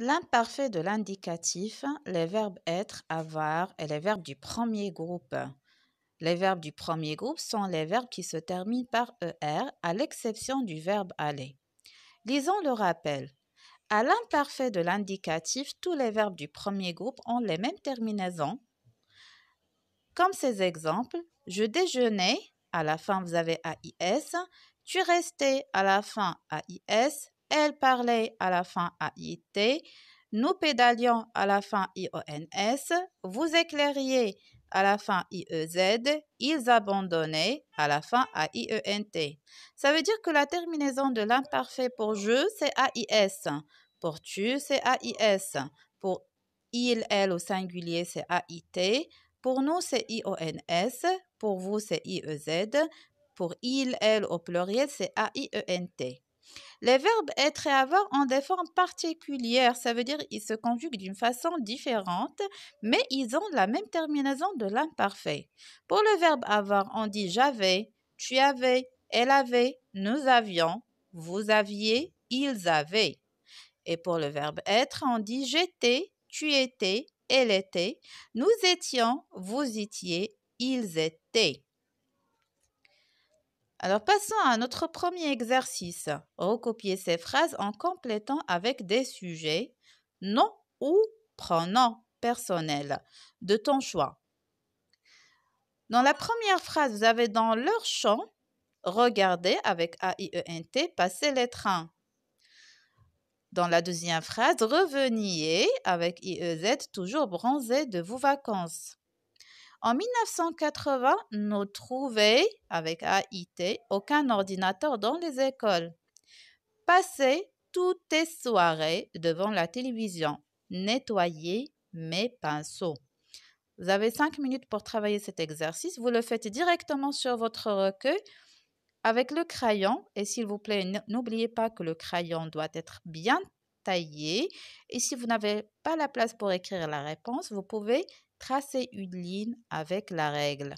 L'imparfait de l'indicatif, les verbes être, avoir et les verbes du premier groupe. Les verbes du premier groupe sont les verbes qui se terminent par er, à l'exception du verbe aller. Lisons le rappel. À l'imparfait de l'indicatif, tous les verbes du premier groupe ont les mêmes terminaisons. Comme ces exemples, je déjeunais, à la fin vous avez AIS, tu restais, à la fin AIS, elle parlait à la fin AIT. Nous pédalions à la fin IONS. Vous éclairiez à la fin IEZ, ils abandonnaient à la fin AIENT. Ça veut dire que la terminaison de l'imparfait pour je, c'est AIS. Pour tu, c'est AIS. Pour il, elle au singulier, c'est AIT. Pour nous, c'est IONS. Pour vous, c'est IEZ. Pour il, elle au pluriel, c'est AIENT. Les verbes être et avoir ont des formes particulières, ça veut dire ils se conjuguent d'une façon différente, mais ils ont la même terminaison de l'imparfait. Pour le verbe avoir, on dit j'avais, tu avais, elle avait, nous avions, vous aviez, ils avaient. Et pour le verbe être, on dit j'étais, tu étais, elle était, nous étions, vous étiez, ils étaient. Alors passons à notre premier exercice. Recopiez ces phrases en complétant avec des sujets, noms ou pronoms personnels de ton choix. Dans la première phrase, vous avez dans leur champ, regardez avec A-I-E-N-T, passer les trains. Dans la deuxième phrase, reveniez avec E, Z, toujours bronzé de vos vacances. En 1980, nous trouvez, avec AIT, aucun ordinateur dans les écoles. Passez toutes les soirées devant la télévision. Nettoyer mes pinceaux. Vous avez cinq minutes pour travailler cet exercice. Vous le faites directement sur votre recueil avec le crayon. Et s'il vous plaît, n'oubliez pas que le crayon doit être bien taillé. Et si vous n'avez pas la place pour écrire la réponse, vous pouvez tracez une ligne avec la règle.